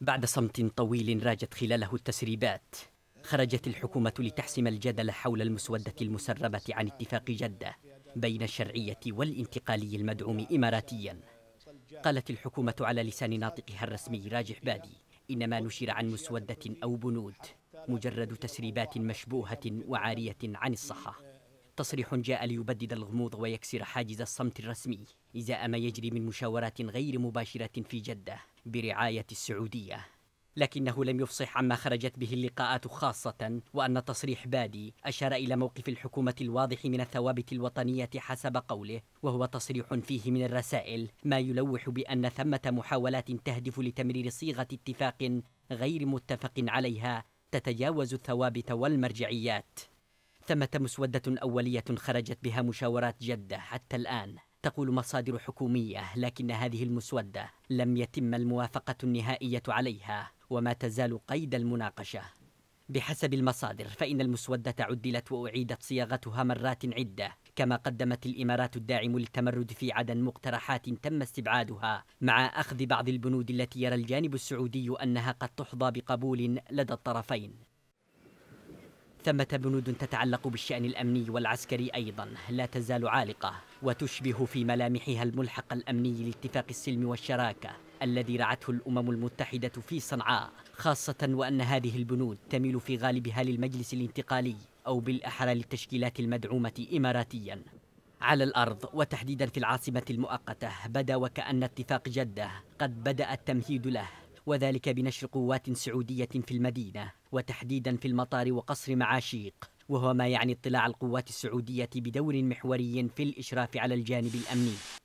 بعد صمت طويل راجت خلاله التسريبات خرجت الحكومة لتحسم الجدل حول المسودة المسربة عن اتفاق جدة بين الشرعية والانتقالي المدعوم إماراتياً قالت الحكومة على لسان ناطقها الرسمي راجح بادي إنما نشر عن مسودة أو بنود مجرد تسريبات مشبوهة وعارية عن الصحة تصريح جاء ليبدد الغموض ويكسر حاجز الصمت الرسمي إزاء ما يجري من مشاورات غير مباشرة في جدة برعاية السعودية لكنه لم يفصح عما خرجت به اللقاءات خاصة وأن تصريح بادي أشار إلى موقف الحكومة الواضح من الثوابت الوطنية حسب قوله وهو تصريح فيه من الرسائل ما يلوح بأن ثمة محاولات تهدف لتمرير صيغة اتفاق غير متفق عليها تتجاوز الثوابت والمرجعيات ثمة مسودة أولية خرجت بها مشاورات جدة حتى الآن تقول مصادر حكومية لكن هذه المسودة لم يتم الموافقة النهائية عليها وما تزال قيد المناقشة بحسب المصادر فإن المسودة عدلت وأعيدت صياغتها مرات عدة كما قدمت الإمارات الداعم للتمرد في عدن مقترحات تم استبعادها مع أخذ بعض البنود التي يرى الجانب السعودي أنها قد تحظى بقبول لدى الطرفين ثمة بنود تتعلق بالشأن الأمني والعسكري أيضا لا تزال عالقة وتشبه في ملامحها الملحق الأمني لاتفاق السلم والشراكة الذي رعته الأمم المتحدة في صنعاء خاصة وأن هذه البنود تميل في غالبها للمجلس الانتقالي أو بالأحرى للتشكيلات المدعومة إماراتيا على الأرض وتحديدا في العاصمة المؤقتة بدا وكأن اتفاق جدة قد بدأ التمهيد له وذلك بنشر قوات سعودية في المدينة وتحديدا في المطار وقصر معاشيق وهو ما يعني اطلاع القوات السعودية بدور محوري في الإشراف على الجانب الأمني